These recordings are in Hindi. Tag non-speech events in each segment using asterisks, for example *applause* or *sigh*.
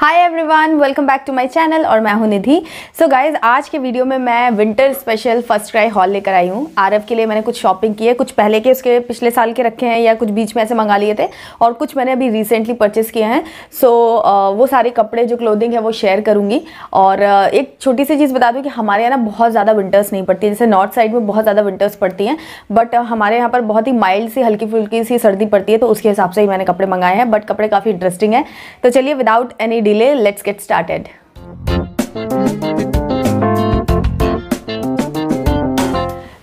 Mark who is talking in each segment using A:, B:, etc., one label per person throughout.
A: hi everyone welcome back to my channel और मैं हूं निधि सो गाइज आज के वीडियो में मैं winter special FirstCry haul लेकर आई हूं आरव के लिए मैंने कुछ शॉपिंग की है कुछ पहले के उसके पिछले साल के रखे हैं या कुछ बीच में ऐसे मंगा लिए थे और कुछ मैंने अभी रिसेंटली परचेस किए हैं सो so, वो सारे कपड़े जो क्लोदिंग है वो शेयर करूँगी और एक छोटी सी चीज़ बता दूँ कि हमारे यहाँ ना बहुत ज़्यादा विंटर्स नहीं पड़ती जैसे नॉर्थ साइड में बहुत ज़्यादा विंटर्स पड़ती हैं बट हमारे यहाँ पर बहुत ही माइल्ड सी हल्की फुल्की सी सर्दी पड़ती है तो उसके हिसाब से ही मैंने कपड़े मंगाए हैं बट कपड़े काफ़ी इंटरेस्टिंग है तो चलिए without any delay let's get started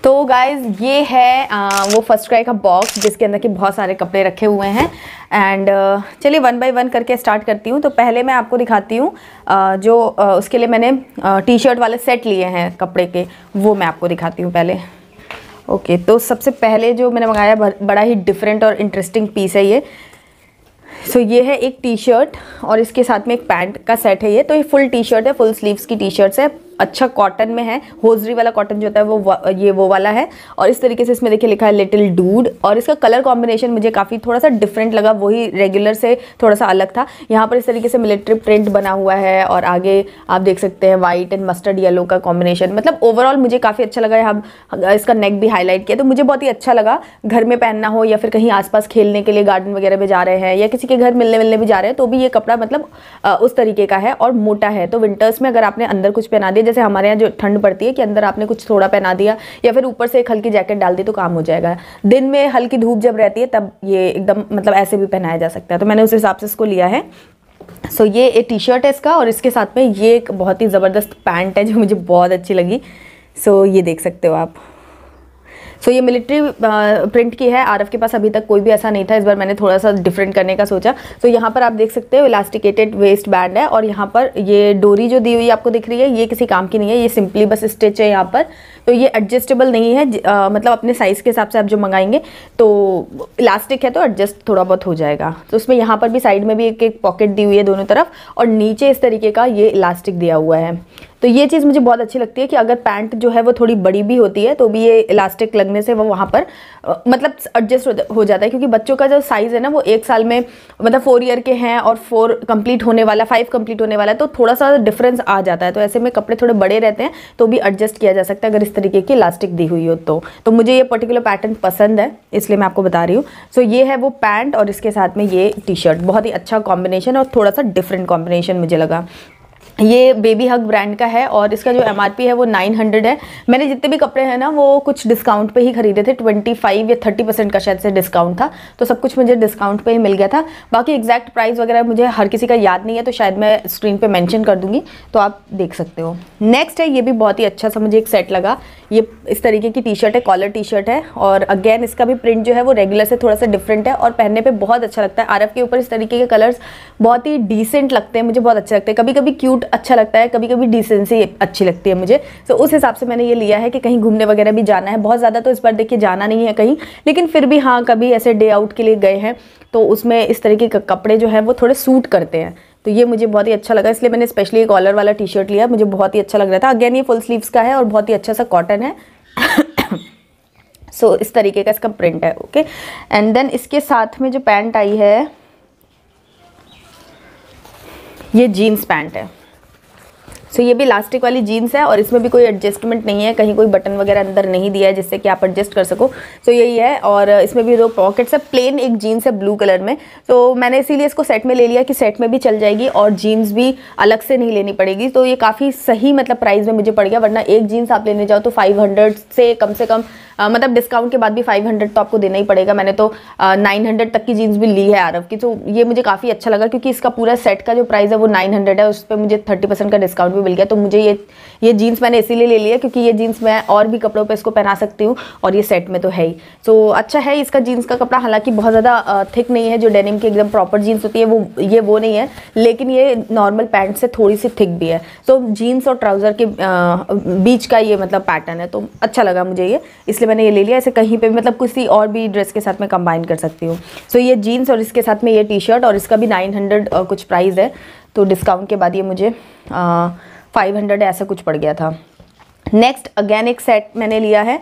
A: तो गाइज ये है आ, वो फर्स्ट क्राई का बॉक्स जिसके अंदर के बहुत सारे कपड़े रखे हुए हैं एंड चलिए वन बाय वन करके स्टार्ट करती हूँ तो पहले मैं आपको दिखाती हूँ जो आ, उसके लिए मैंने टी शर्ट वाले सेट लिए हैं कपड़े के वो मैं आपको दिखाती हूँ पहले ओके तो सबसे पहले जो मैंने मंगाया बड़ा ही डिफरेंट और इंटरेस्टिंग पीस है ये सो so, ये है एक टी शर्ट और इसके साथ में एक पैंट का सेट है ये तो ये फुल टी शर्ट है फुल स्लीव्स की टी शर्ट्स है अच्छा कॉटन में है होजरी वाला कॉटन जो होता है वो ये वो वाला है और इस तरीके से इसमें देखिए लिखा है लिटिल डूड और इसका कलर कॉम्बिनेशन मुझे काफ़ी थोड़ा सा डिफरेंट लगा वही रेगुलर से थोड़ा सा अलग था यहाँ पर इस तरीके से मिलिट्री प्रिंट बना हुआ है और आगे आप देख सकते हैं वाइट एंड मस्टर्ड येलो का कॉम्बिनेशन मतलब ओवरऑल मुझे काफ़ी अच्छा लगा यहाँ इसका नेक भी हाईलाइट किया तो मुझे बहुत ही अच्छा लगा घर में पहनना हो या फिर कहीं आसपास खेलने के लिए गार्डन वगैरह में जा रहे हैं या किसी के घर मिलने मिलने भी जा रहे हैं तो भी ये कपड़ा मतलब उस तरीके का है और मोटा है तो विंटर्स में अगर आपने अंदर कुछ पहना दिया जैसे हमारे यहाँ जो ठंड पड़ती है कि अंदर आपने कुछ थोड़ा पहना दिया या फिर ऊपर से एक हल्की जैकेट डाल दी तो काम हो जाएगा दिन में हल्की धूप जब रहती है तब ये एकदम मतलब ऐसे भी पहनाया जा सकता है तो मैंने उस हिसाब से इसको लिया है सो so, ये एक टी शर्ट है इसका और इसके साथ में ये एक बहुत ही ज़बरदस्त पैंट है जो मुझे बहुत अच्छी लगी सो so, ये देख सकते हो आप सो so, ये मिलिट्री प्रिंट uh, की है आरएफ के पास अभी तक कोई भी ऐसा नहीं था इस बार मैंने थोड़ा सा डिफरेंट करने का सोचा सो so, यहाँ पर आप देख सकते हो इलास्टिकेटेड वेस्ट बैंड है और यहाँ पर ये डोरी जो दी हुई आपको दिख रही है ये किसी काम की नहीं है ये सिंपली बस स्टिच है यहाँ पर तो ये एडजस्टेबल नहीं है आ, मतलब अपने साइज़ के हिसाब से आप जो मंगाएंगे तो इलास्टिक है तो एडजस्ट थोड़ा बहुत हो जाएगा तो उसमें यहाँ पर भी साइड में भी एक एक पॉकेट दी हुई है दोनों तरफ और नीचे इस तरीके का ये इलास्टिक दिया हुआ है तो ये चीज़ मुझे बहुत अच्छी लगती है कि अगर पैंट जो है वो थोड़ी बड़ी भी होती है तो भी ये इलास्टिक लगने से वो वहाँ पर मतलब एडजस्ट हो जाता है क्योंकि बच्चों का जो साइज़ है ना वो एक साल में मतलब फोर ईयर के हैं और फोर कंप्लीट होने वाला फाइव कंप्लीट होने वाला है तो थोड़ा सा डिफरेंस आ जाता है तो ऐसे में कपड़े थोड़े बड़े रहते हैं तो भी एडजस्ट किया जा सकता है अगर इस तरीके की इलास्टिक दी हुई हो तो तो मुझे ये पर्टिकुलर पैटर्न पसंद है इसलिए मैं आपको बता रही हूँ सो so, ये है वो पैंट और इसके साथ में ये टी शर्ट बहुत ही अच्छा कॉम्बिनेशन और थोड़ा सा डिफरेंट कॉम्बिनेशन मुझे लगा ये बेबी हग ब्रांड का है और इसका जो एम है वो 900 है मैंने जितने भी कपड़े हैं ना वो कुछ डिस्काउंट पे ही खरीदे थे 25 या 30 परसेंट का शायद से डिस्काउंट था तो सब कुछ मुझे डिस्काउंट पे ही मिल गया था बाकी एग्जैक्ट प्राइस वगैरह मुझे हर किसी का याद नहीं है तो शायद मैं स्क्रीन पर मैंशन कर दूंगी तो आप देख सकते हो नेक्स्ट है ये भी बहुत ही अच्छा सा मुझे एक सेट लगा ये इस तरीके की टी शर्ट है कॉलर टी शर्ट है और अगेन इसका भी प्रिंट जो है वो रेगुलर से थोड़ा सा डिफरेंट है और पहनने पर बहुत अच्छा लगता है आर के ऊपर इस तरीके के कलर्स बहुत ही डिसेंट लगते हैं मुझे बहुत अच्छे लगते हैं कभी कभी क्यूट अच्छा लगता है कभी कभी डिसेंसी अच्छी लगती है मुझे तो उस हिसाब से मैंने ये लिया है कि कहीं घूमने वगैरह भी जाना है बहुत ज़्यादा तो इस बार देखिए जाना नहीं है कहीं लेकिन फिर भी हाँ कभी ऐसे डे आउट के लिए गए हैं तो उसमें इस तरीके के कपड़े जो है वो थोड़े सूट करते हैं तो ये मुझे बहुत ही अच्छा लगा इसलिए मैंने स्पेशली एक कॉलर वाला टी शर्ट लिया मुझे बहुत ही अच्छा लग रहा था अगेन ये फुल स्लीव्स का है और बहुत ही अच्छा सा कॉटन है सो *coughs* so, इस तरीके का इसका प्रिंट है ओके एंड देन इसके साथ में जो पैंट आई है ये जीन्स पैंट है सो ये भी इलास्टिक वाली जीन्स है और इसमें भी कोई एडजस्टमेंट नहीं है कहीं कोई बटन वगैरह अंदर नहीं दिया है जिससे कि आप एडजस्ट कर सको सो यही है और इसमें भी दो पॉकेट्स है प्लेन एक जीन्स है ब्लू कलर में तो मैंने इसीलिए इसको सेट में ले लिया कि सेट में भी चल जाएगी और जीन्स भी अलग से नहीं लेनी पड़ेगी तो ये काफ़ी सही मतलब प्राइस में मुझे पड़ गया वरना एक जीन्स आप लेने जाओ तो फाइव से कम से कम आ, मतलब डिस्काउंट के बाद भी 500 तो आपको देना ही पड़ेगा मैंने तो आ, 900 तक की जीन्स भी ली है आरव की तो ये मुझे काफ़ी अच्छा लगा क्योंकि इसका पूरा सेट का जो प्राइस है वो 900 है उस पर मुझे 30% का डिस्काउंट भी मिल गया तो मुझे ये ये जीन्स मैंने इसीलिए ले लिया क्योंकि ये जीन्स मैं और भी कपड़ों पे इसको पहना सकती हूँ और ये सेट में तो है ही सो so, अच्छा है इसका जीन्स का कपड़ा हालांकि बहुत ज़्यादा थिक नहीं है जो डेनिम की एकदम प्रॉपर जीन्स होती है वो ये वो नहीं है लेकिन ये नॉर्मल पैंट से थोड़ी सी थिक भी है तो जीन्स और ट्राउज़र के बीच का ये मतलब पैटर्न है तो अच्छा लगा मुझे ये इसलिए मैंने ये ले लिया ऐसे कहीं पर मतलब किसी और भी ड्रेस के साथ मैं कंबाइन कर सकती हूँ सो ये जीन्स और इसके साथ में ये टी शर्ट और इसका भी नाइन कुछ प्राइज है तो डिस्काउंट के बाद ये मुझे फाइव हंड्रेड ऐसा कुछ पड़ गया था नेक्स्ट अगेन एक सेट मैंने लिया है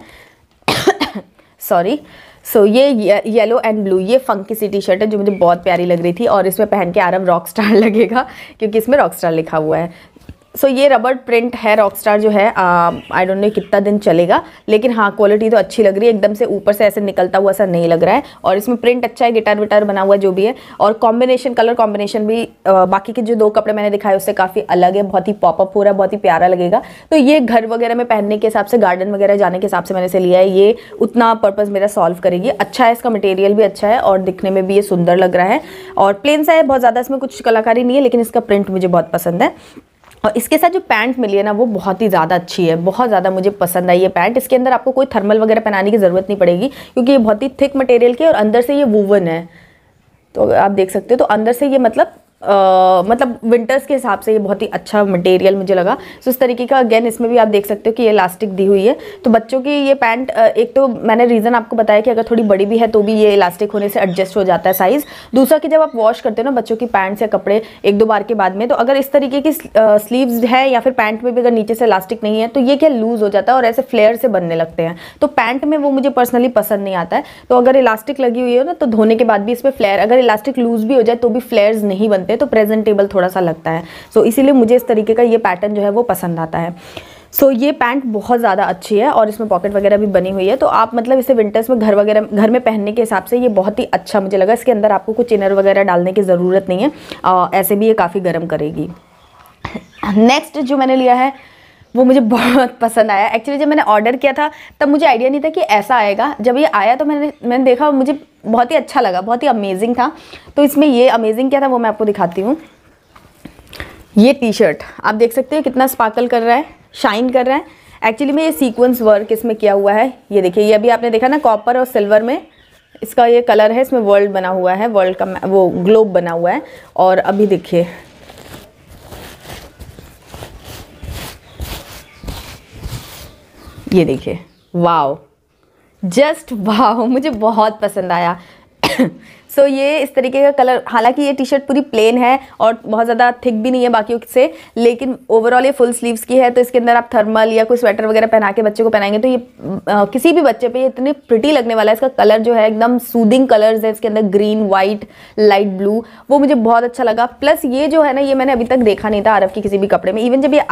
A: सॉरी *coughs* सो so, ये येलो एंड ब्लू ये फंकी सी टी शर्ट है जो मुझे बहुत प्यारी लग रही थी और इसमें पहन के आराम रॉक स्टार लगेगा क्योंकि इसमें रॉक स्टार लिखा हुआ है सो ये रबर प्रिंट है रॉकस्टार जो है आई डोंट नो कितना दिन चलेगा लेकिन हाँ क्वालिटी तो अच्छी लग रही है एकदम से ऊपर से ऐसे निकलता हुआ ऐसा नहीं लग रहा है और इसमें प्रिंट अच्छा है गिटार विटार बना हुआ जो भी है और कॉम्बिनेशन कलर कॉम्बिनेशन भी आ, uh, बाकी के जो दो कपड़े मैंने दिखाए उससे काफ़ी अलग है बहुत ही पॉपअप हो रहा है बहुत ही प्यारा लगेगा तो ये घर वगैरह में पहनने के हिसाब से गार्डन वगैरह जाने के हिसाब से मैंने इसे लिया है ये उतना पर्पज़ मेरा सॉल्व करेगी अच्छा है इसका मटेरियल भी अच्छा है और दिखने में भी ये सुंदर लग रहा है और प्लेन सा है बहुत ज़्यादा इसमें कुछ कलाकारी नहीं है लेकिन इसका प्रिंट मुझे बहुत पसंद है और इसके साथ जो पैंट मिली है ना वो बहुत ही ज़्यादा अच्छी है बहुत ज़्यादा मुझे पसंद आई ये पैंट इसके अंदर आपको कोई थर्मल वगैरह पहनाने की ज़रूरत नहीं पड़ेगी क्योंकि ये बहुत ही थिक मटेरियल की और अंदर से ये वूवन है तो आप देख सकते हो तो अंदर से ये मतलब आ, मतलब विंटर्स के हिसाब से ये बहुत ही अच्छा मटेरियल मुझे लगा सो इस तरीके का अगेन इसमें भी आप देख सकते हो कि ये इलास्टिक दी हुई है तो बच्चों की ये पैंट एक तो मैंने रीज़न आपको बताया कि अगर थोड़ी बड़ी भी है तो भी ये इलास्टिक होने से एडजस्ट हो जाता है साइज़ दूसरा कि जब आप वॉश करते हो ना बच्चों की पैंट्स या कपड़े एक दो बार के बाद में तो अगर इस तरीके की स्लीव्स है या फिर पैंट में भी अगर नीचे से इलास्टिक नहीं है तो ये क्या लूज़ हो जाता है और ऐसे फ्लेयर से बनने लगते हैं तो पैंट में वो मुझे पर्सनली पसंद नहीं आता है तो अगर इलास्टिक लगी हुई हो ना तो धोने के बाद भी इसमें फ्लेयर अगर इलास्टिक लूज़ भी हो जाए तो भी फ्लेयर्स नहीं बनते हैं तो प्रेजेंटेबल थोड़ा सा लगता है सो so, इसीलिए मुझे इस तरीके का ये पैटर्न जो है वो पसंद आता है सो so, ये पैंट बहुत ज़्यादा अच्छी है और इसमें पॉकेट वगैरह भी बनी हुई है तो आप मतलब इसे विंटर्स में घर वगैरह घर में पहनने के हिसाब से ये बहुत ही अच्छा मुझे लगा इसके अंदर आपको कुछ इनर वगैरह डालने की ज़रूरत नहीं है आ, ऐसे भी ये काफ़ी गर्म करेगी नेक्स्ट जो मैंने लिया है वो मुझे बहुत *laughs* पसंद आया एक्चुअली जब मैंने ऑर्डर किया था तब मुझे आइडिया नहीं था कि ऐसा आएगा जब ये आया तो मैंने मैंने देखा मुझे बहुत ही अच्छा लगा बहुत ही अमेजिंग था तो इसमें ये अमेजिंग क्या था वो मैं आपको दिखाती हूँ ये टी शर्ट आप देख सकते हो कितना स्पार्कल कर रहा है शाइन कर रहा है एक्चुअली में ये सीक्वेंस वर्क इसमें किया हुआ है ये देखिए ये अभी आपने देखा ना कॉपर और सिल्वर में इसका ये कलर है इसमें वर्ल्ड बना हुआ है वर्ल्ड का वो ग्लोब बना हुआ है और अभी देखिए ये देखिए वाओ जस्ट वाओ मुझे बहुत पसंद आया सो so, ये इस तरीके का कलर हालांकि ये टी शर्ट पूरी प्लेन है और बहुत ज़्यादा थिक भी नहीं है बाकी से लेकिन ओवरऑल ये फुल स्लीव्स की है तो इसके अंदर आप थर्मल या कोई स्वेटर वगैरह पहना के बच्चे को पहनाएंगे तो ये आ, किसी भी बच्चे पे इतने प्रिटी लगने वाला है इसका कलर जो है एकदम सूदिंग कलर्स है इसके अंदर ग्रीन वाइट लाइट ब्लू वो मुझे बहुत अच्छा लगा प्लस ये जो है ना ये मैंने अभी तक देखा नहीं था आरफ के किसी भी कपड़े में इवन जब ये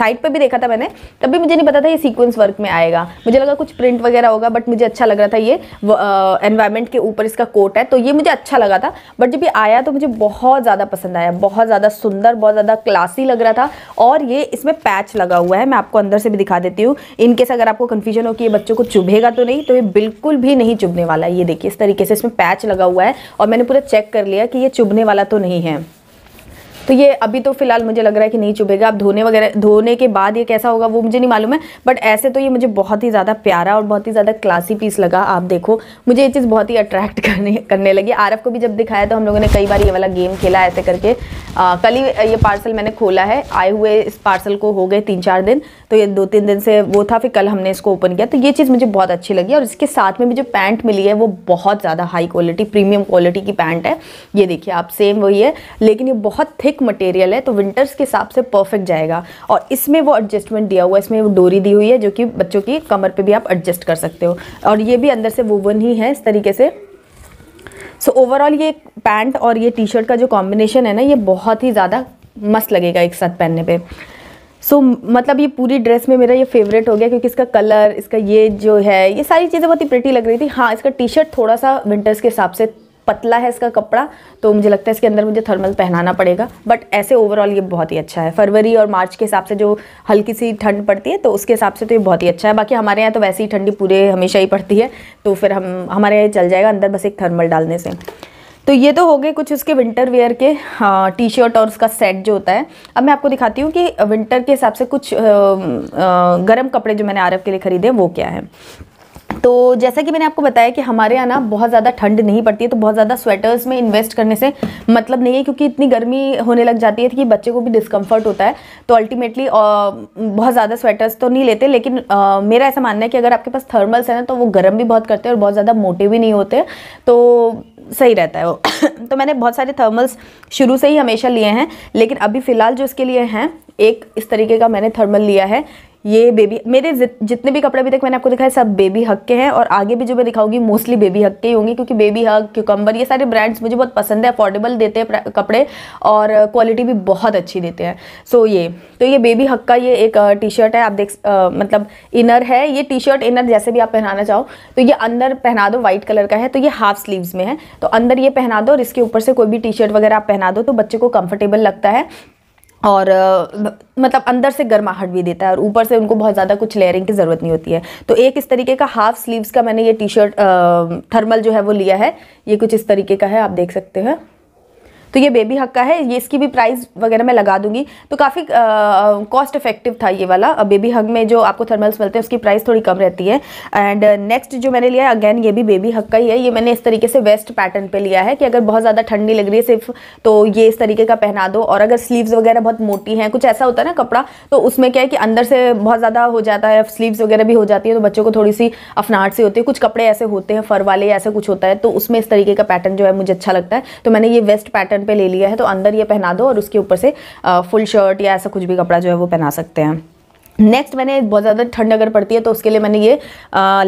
A: साइट पर भी देखा था मैंने तब भी मुझे नहीं पता था ये सीक्वेंस वर्क में आएगा मुझे लगा कुछ प्रिंट वगैरह होगा बट मुझे अच्छा लग रहा था ये एनवायरमेंट के ऊपर ऊपर इसका कोट है तो ये मुझे अच्छा लगा था बट जब ये आया तो मुझे बहुत ज़्यादा पसंद आया बहुत ज़्यादा सुंदर बहुत ज़्यादा क्लासी लग रहा था और ये इसमें पैच लगा हुआ है मैं आपको अंदर से भी दिखा देती हूँ इनकेस अगर आपको कन्फ्यूजन हो कि ये बच्चों को चुभेगा तो नहीं तो ये बिल्कुल भी नहीं चुभने वाला ये देखिए इस तरीके से इसमें पैच लगा हुआ है और मैंने पूरा चेक कर लिया कि ये चुभने वाला तो नहीं है तो ये अभी तो फिलहाल मुझे लग रहा है कि नहीं चुभेगा आप धोने वगैरह धोने के बाद ये कैसा होगा वो मुझे नहीं मालूम है बट ऐसे तो ये मुझे बहुत ही ज़्यादा प्यारा और बहुत ही ज़्यादा क्लासी पीस लगा आप देखो मुझे ये चीज़ बहुत ही अट्रैक्ट *laughs* करने करने लगी आरफ को भी जब दिखाया तो हम लोगों ने कई बार ये वाला गेम खेला ऐसे करके कल ही ये पार्सल मैंने खोला है आए हुए इस पार्सल को हो गए तीन चार दिन तो ये दो तीन दिन से वो था फिर कल हमने इसको ओपन किया तो ये चीज़ मुझे बहुत अच्छी लगी और इसके साथ में भी जो पैंट मिली है वो बहुत ज़्यादा हाई क्वालिटी प्रीमियम क्वालिटी की पैंट है ये देखिए आप सेम वही है लेकिन ये बहुत थिक थिक मटेरियल है तो विंटर्स के हिसाब से परफेक्ट जाएगा और इसमें वो एडजस्टमेंट दिया हुआ है इसमें वो डोरी दी हुई है जो कि बच्चों की कमर पे भी आप एडजस्ट कर सकते हो और ये भी अंदर से वोवन ही है इस तरीके से सो so, ओवरऑल ये पैंट और ये टी शर्ट का जो कॉम्बिनेशन है ना ये बहुत ही ज़्यादा मस्त लगेगा एक साथ पहनने पे सो so, मतलब ये पूरी ड्रेस में मेरा ये फेवरेट हो गया क्योंकि इसका कलर इसका ये जो है ये सारी चीज़ें बहुत ही प्रिटी लग रही थी हाँ इसका टी शर्ट थोड़ा सा विंटर्स के हिसाब से पतला है इसका कपड़ा तो मुझे लगता है इसके अंदर मुझे थर्मल पहनाना पड़ेगा बट ऐसे ओवरऑल ये बहुत ही अच्छा है फरवरी और मार्च के हिसाब से जो हल्की सी ठंड पड़ती है तो उसके हिसाब से तो ये बहुत ही अच्छा है बाकी हमारे यहाँ तो वैसे ही ठंडी पूरे हमेशा ही पड़ती है तो फिर हम हमारे यहाँ चल जाएगा अंदर बस एक थर्मल डालने से तो ये तो हो गए कुछ उसके विंटर वेयर के टी हाँ, शर्ट और उसका सेट जो होता है अब मैं आपको दिखाती हूँ कि विंटर के हिसाब से कुछ गर्म कपड़े जो मैंने आरफ के लिए ख़रीदे वो क्या है तो जैसा कि मैंने आपको बताया कि हमारे यहाँ ना बहुत ज़्यादा ठंड नहीं पड़ती है तो बहुत ज़्यादा स्वेटर्स में इन्वेस्ट करने से मतलब नहीं है क्योंकि इतनी गर्मी होने लग जाती है कि बच्चे को भी डिस्कम्फर्ट होता है तो अल्टीमेटली बहुत ज़्यादा स्वेटर्स तो नहीं लेते लेकिन आ, मेरा ऐसा मानना है कि अगर आपके पास थर्मल्स हैं ना तो वो गर्म भी बहुत करते हैं और बहुत ज़्यादा मोटे भी नहीं होते तो सही रहता है वो *coughs* तो मैंने बहुत सारे थर्मल्स शुरू से ही हमेशा लिए हैं लेकिन अभी फ़िलहाल जो इसके लिए हैं एक इस तरीके का मैंने थर्मल लिया है ये बेबी मेरे जितने भी कपड़े अभी तक मैंने आपको दिखाए सब बेबी हक के हैं और आगे भी जो मैं दिखाऊंगी मोस्टली बेबी हक के ही होंगे क्योंकि बेबी हक क्यूकम्बर ये सारे ब्रांड्स मुझे बहुत पसंद है अफोर्डेबल देते हैं कपड़े और क्वालिटी भी बहुत अच्छी देते हैं सो ये तो ये बेबी हक का ये एक टी शर्ट है आप देख आ, मतलब इनर है ये टी शर्ट इनर जैसे भी आप पहनाना चाहो तो ये अंदर पहना दो वाइट कलर का है तो ये हाफ स्लीव्स में है तो अंदर ये पहना दो और इसके ऊपर से कोई भी टी शर्ट वगैरह आप पहना दो तो बच्चे को कंफर्टेबल लगता है और मतलब अंदर से गर्माहट भी देता है और ऊपर से उनको बहुत ज़्यादा कुछ लेयरिंग की ज़रूरत नहीं होती है तो एक इस तरीके का हाफ स्लीव्स का मैंने ये टी शर्ट थर्मल जो है वो लिया है ये कुछ इस तरीके का है आप देख सकते हैं तो ये बेबी हक्का है ये इसकी भी प्राइस वगैरह मैं लगा दूंगी तो काफ़ी कॉस्ट इफेक्टिव था ये वाला बेबी हक में जो आपको थर्मल्स मिलते हैं उसकी प्राइस थोड़ी कम रहती है एंड नेक्स्ट जो मैंने लिया है अगेन ये भी बेबी हक का ही है ये मैंने इस तरीके से वेस्ट पैटर्न पर लिया है कि अगर बहुत ज़्यादा ठंडी लग रही है सिर्फ तो ये इस तरीके का पहना दो और अगर स्लीव्स वगैरह बहुत मोटी हैं कुछ ऐसा होता है ना कपड़ा तो उसमें क्या है कि अंदर से बहुत ज़्यादा हो जाता है स्लीव्स वगैरह भी हो जाती है तो बच्चों को थोड़ी सी अफनाहट से होती है कुछ कपड़े ऐसे होते हैं फर वाले ऐसा कुछ होता है तो उसमें इस तरीके का पैटर्न जो है मुझे अच्छा लगता है तो मैंने ये वेस्ट पैटर्न पे ले लिया है तो अंदर ये पहना दो और उसके ऊपर से फुल शर्ट या ऐसा कुछ भी कपड़ा जो है वो पहना सकते हैं नेक्स्ट मैंने बहुत ज़्यादा ठंड अगर पड़ती है तो उसके लिए मैंने ये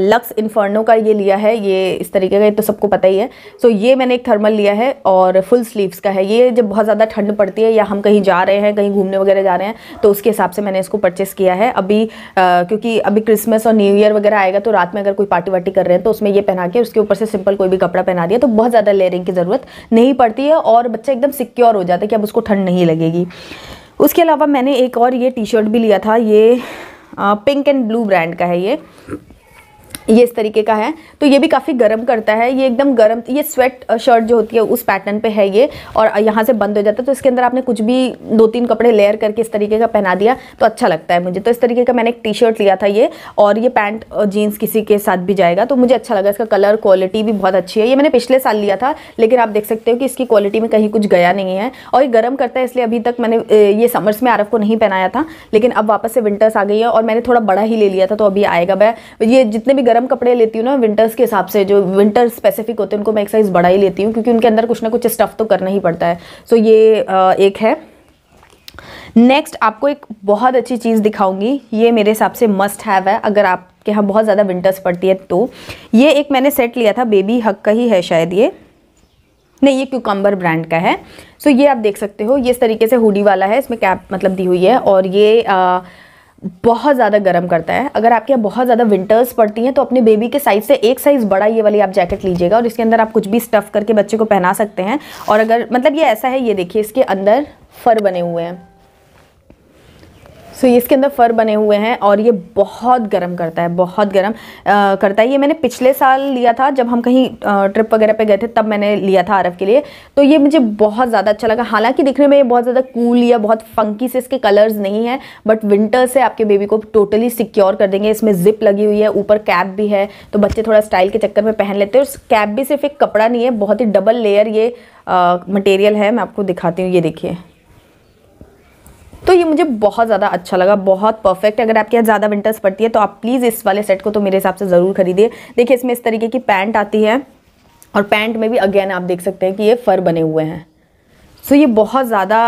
A: लक्स इन्फर्नो का ये लिया है ये इस तरीके का ये तो सबको पता ही है सो so, ये मैंने एक थर्मल लिया है और फुल स्लीव्स का है ये जब बहुत ज़्यादा ठंड पड़ती है या हम कहीं जा रहे हैं कहीं घूमने वगैरह जा रहे हैं तो उसके हिसाब से मैंने इसको परचेस किया है अभी आ, क्योंकि अभी क्रिसमस और न्यू ईयर वगैरह आएगा तो रात में अगर कोई पार्टी वार्टी कर रहे हैं तो उसमें यह पहना के उसके ऊपर से सिंपल कोई भी कपड़ा पहना दिया तो बहुत ज़्यादा लेयरिंग की ज़रूरत नहीं पड़ती है और बच्चा एकदम सिक्योर हो जाता है कि अब उसको ठंड नहीं लगेगी उसके अलावा मैंने एक और ये टी शर्ट भी लिया था ये पिंक एंड ब्लू ब्रांड का है ये ये इस तरीके का है तो ये भी काफ़ी गर्म करता है ये एकदम गर्म ये स्वेट शर्ट जो होती है उस पैटर्न पे है ये और यहाँ से बंद हो जाता है तो इसके अंदर आपने कुछ भी दो तीन कपड़े लेयर करके इस तरीके का पहना दिया तो अच्छा लगता है मुझे तो इस तरीके का मैंने एक टी शर्ट लिया था ये और ये पैंट जीन्स किसी के साथ भी जाएगा तो मुझे अच्छा लगा इसका कलर क्वालिटी भी बहुत अच्छी है ये मैंने पिछले साल लिया था लेकिन आप देख सकते हो कि इसकी क्वालिटी में कहीं कुछ गया नहीं है और ये गर्म करता है इसलिए अभी तक मैंने ये समर्स में आरफ को नहीं पहनाया था लेकिन अब वापस से विंटर्स आ गई है और मैंने थोड़ा बड़ा ही ले लिया था तो अभी आएगा मैं ये जितने भी गर्म गर्म कपड़े लेती हूँ ना विंटर्स के हिसाब से जो विंटर स्पेसिफिक होते हैं उनको मैं एक साइज़ बढ़ा ही लेती हूँ क्योंकि उनके अंदर कुछ ना कुछ स्टफ़ तो करना ही पड़ता है सो ये एक है नेक्स्ट आपको एक बहुत अच्छी चीज़ दिखाऊंगी ये मेरे हिसाब से मस्ट हैव है अगर आपके यहाँ बहुत ज़्यादा विंटर्स पड़ती है तो ये एक मैंने सेट लिया था बेबी हक का ही है शायद ये नहीं ये क्यूकम्बर ब्रांड का है सो ये आप देख सकते हो ये इस तरीके से हुडी वाला है इसमें कैप मतलब दी हुई है और ये आ, बहुत ज़्यादा गर्म करता है अगर आपके यहाँ बहुत ज़्यादा विंटर्स पड़ती हैं तो अपने बेबी के साइज़ से एक साइज़ बड़ा ये वाली आप जैकेट लीजिएगा और इसके अंदर आप कुछ भी स्टफ़ करके बच्चे को पहना सकते हैं और अगर मतलब ये ऐसा है ये देखिए इसके अंदर फर बने हुए हैं सो so, ये इसके अंदर फ़र बने हुए हैं और ये बहुत गर्म करता है बहुत गर्म करता है ये मैंने पिछले साल लिया था जब हम कहीं आ, ट्रिप वगैरह पे गए थे तब मैंने लिया था आरफ के लिए तो ये मुझे बहुत ज़्यादा अच्छा लगा हालांकि दिखने में ये बहुत ज़्यादा कूल या बहुत फंकी से इसके कलर्स नहीं है बट विंटर से आपके बेबी को टोटली सिक्योर कर देंगे इसमें जिप लगी हुई है ऊपर कैप भी है तो बच्चे थोड़ा स्टाइल के चक्कर में पहन लेते हैं और कैप भी सिर्फ एक कपड़ा नहीं है बहुत ही डबल लेयर ये मटेरियल है मैं आपको दिखाती हूँ ये देखिए तो ये मुझे बहुत ज़्यादा अच्छा लगा बहुत परफेक्ट अगर आपके यहाँ ज़्यादा विंटर्स पड़ती है तो आप प्लीज़ इस वाले सेट को तो मेरे हिसाब से ज़रूर खरीदिए देखिए इसमें इस तरीके की पैंट आती है और पैंट में भी अगेन आप देख सकते हैं कि ये फ़र बने हुए हैं सो so, ये बहुत ज़्यादा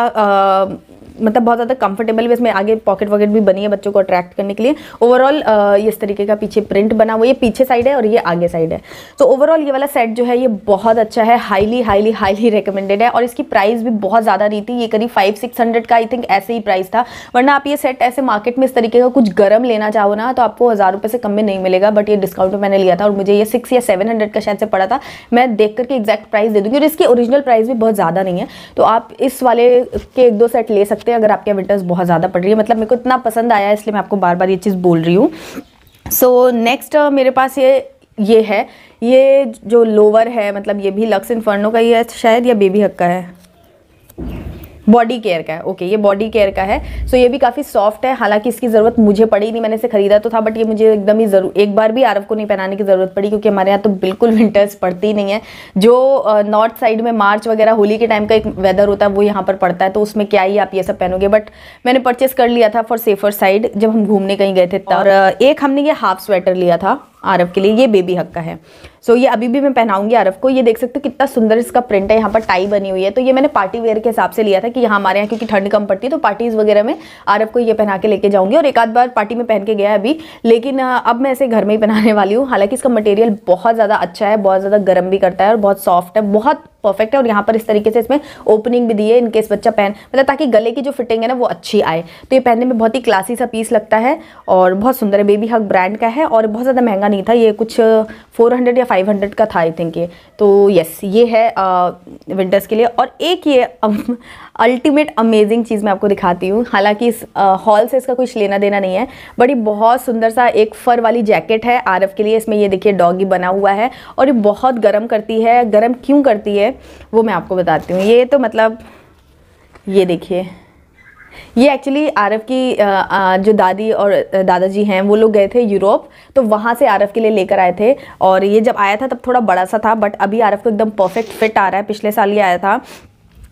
A: मतलब बहुत ज़्यादा कंफर्टेबल भी इसमें आगे पॉकेट वॉकेट भी बनी है बच्चों को अट्रैक्ट करने के लिए ओवरऑल इस तरीके का पीछे प्रिंट बना हुआ ये पीछे साइड है और ये आगे साइड है तो ओवरऑल ये वाला सेट जो है ये बहुत अच्छा है हाईली हाईली हाईली रिकमेंडेड है और इसकी प्राइस भी बहुत ज़्यादा नहीं थी ये करीब फाइव सिक्स हंड्रेड का आई थिंक ऐसे ही प्राइस था वरना आप ये सेट ऐसे मार्केट में इस तरीके का कुछ गर्म लेना चाहो ना तो आपको हज़ार रुपये से कम में नहीं मिलेगा बट ये डिस्काउंट में मैंने लिया था और मुझे ये सिक्स या सेवन हंड्रेड का शायद से पड़ा था मैं देख करके एग्जैक्ट प्राइस दे दूँगी और इसकी ओरिजिनल प्राइस भी बहुत ज़्यादा नहीं है तो आप इस वाले के एक दो सेट ले सकते सकते हैं अगर आपके विंटर्स बहुत ज़्यादा पड़ रही है मतलब मेरे को इतना पसंद आया इसलिए मैं आपको बार बार ये चीज़ बोल रही हूँ सो नेक्स्ट मेरे पास ये ये है ये जो लोवर है मतलब ये भी लक्स इन्फर्नो का ही है शायद या बेबी हक का है बॉडी केयर का है ओके ये बॉडी केयर का है सो ये भी काफ़ी सॉफ्ट है हालांकि इसकी ज़रूरत मुझे पड़ी नहीं मैंने इसे खरीदा तो था बट ये मुझे एकदम ही ज़रूर एक बार भी आरव को नहीं पहनाने की ज़रूरत पड़ी क्योंकि हमारे यहाँ तो बिल्कुल विंटर्स पड़ती ही नहीं है जो नॉर्थ साइड में मार्च वगैरह होली के टाइम का एक वेदर होता है वो यहाँ पर पड़ता है तो उसमें क्या ही आप ये सब पहनोगे बट मैंने परचेस कर लिया था फॉर सेफर साइड जब हम घूमने कहीं गए थे और एक हमने ये हाफ स्वेटर लिया था आरव के लिए ये बेबी हक का है सो ये अभी भी मैं पहनाऊंगी अरफ को ये देख सकते हो कितना सुंदर इसका प्रिंट है यहाँ पर टाई बनी हुई है तो ये मैंने पार्टी वेयर के हिसाब से लिया था कि यहाँ हमारे यहाँ क्योंकि ठंड कम पड़ती है तो पार्टीज़ वगैरह में अरफ को ये पहना के लेके जाऊँगी और एक आध बार पार्टी में पहन के गया अभी लेकिन अब मैं इसे घर में ही पहनाने वाली हूँ हालांकि इसका मटेरियल बहुत ज़्यादा अच्छा है बहुत ज़्यादा गर्म भी करता है और बहुत सॉफ्ट है बहुत परफेक्ट है और यहाँ पर इस तरीके से इसमें ओपनिंग भी दी है इनकेस बच्चा पहन मतलब ताकि गले की जो फिटिंग है ना वो अच्छी आए तो ये पहनने में बहुत ही क्लासी सा पीस लगता है और बहुत सुंदर है बेबी हक ब्रांड का है और बहुत ज़्यादा महंगा नहीं था ये कुछ 400 या 500 का था आई थिंक ये तो यस ये है आ, विंटर्स के लिए और एक ये अल्टीमेट अमेजिंग चीज़ मैं आपको दिखाती हूँ हालांकि इस हॉल से इसका कुछ लेना देना नहीं है बट ये बहुत सुंदर सा एक फर वाली जैकेट है आरफ के लिए इसमें ये देखिए डॉगी बना हुआ है और ये बहुत गर्म करती है गर्म क्यों करती है है वो मैं आपको बताती हूँ ये तो मतलब ये देखिए ये एक्चुअली आरफ की जो दादी और दादाजी हैं वो लोग गए थे यूरोप तो वहाँ से आरफ के लिए लेकर आए थे और ये जब आया था तब थोड़ा बड़ा सा था बट अभी आरफ को एकदम परफेक्ट फिट आ रहा है पिछले साल ये आया था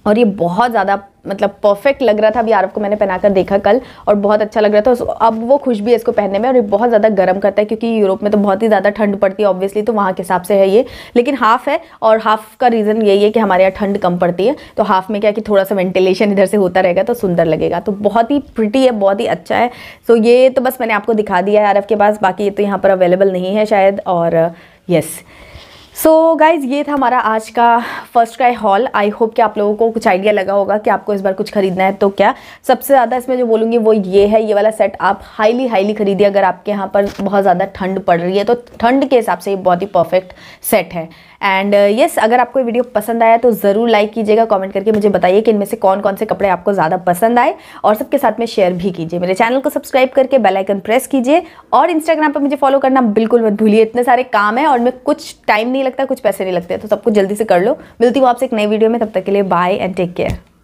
A: और ये बहुत ज़्यादा मतलब परफेक्ट लग रहा था अभी आरफ को मैंने पहनाकर देखा कल और बहुत अच्छा लग रहा था अब वो खुश भी है इसको पहनने में और ये बहुत ज़्यादा गर्म करता है क्योंकि यूरोप में तो बहुत ही ज़्यादा ठंड पड़ती है ऑब्वियसली तो वहाँ के हिसाब से है ये लेकिन हाफ़ है और हाफ़ का रीज़न यही है कि हमारे यहाँ ठंड कम पड़ती है तो हाफ़ में क्या कि थोड़ा सा वेंटिलेशन इधर से होता रहेगा तो सुंदर लगेगा तो बहुत ही प्रिटी है बहुत ही अच्छा है सो ये तो बस मैंने आपको दिखा दिया है आरफ के पास बाकी ये तो यहाँ पर अवेलेबल नहीं है शायद और यस सो so गाइज़ ये था हमारा आज का FirstCry haul I hope कि आप लोगों को कुछ आइडिया लगा होगा कि आपको इस बार कुछ खरीदना है तो क्या सबसे ज़्यादा इसमें जो बोलूँगी वो ये है ये वाला सेट आप हाईली हाईली खरीदिए अगर आपके यहाँ पर बहुत ज़्यादा ठंड पड़ रही है तो ठंड के हिसाब से ये बहुत ही परफेक्ट सेट है एंड यस uh, yes, अगर आपको वीडियो पसंद आया तो ज़रूर लाइक कीजिएगा कमेंट करके मुझे बताइए कि इनमें से कौन कौन से कपड़े आपको ज़्यादा पसंद आए और सबके साथ में शेयर भी कीजिए मेरे चैनल को सब्सक्राइब करके बेलाइकन प्रेस कीजिए और इंस्टाग्राम पर मुझे फॉलो करना बिल्कुल मत भूलिए इतने सारे काम है और मैं कुछ टाइम नहीं लगता कुछ पैसे नहीं लगते तो सबको जल्दी से कर लो मिलती हूँ आपसे एक नई वीडियो में तब तक के लिए बाय एंड टेक केयर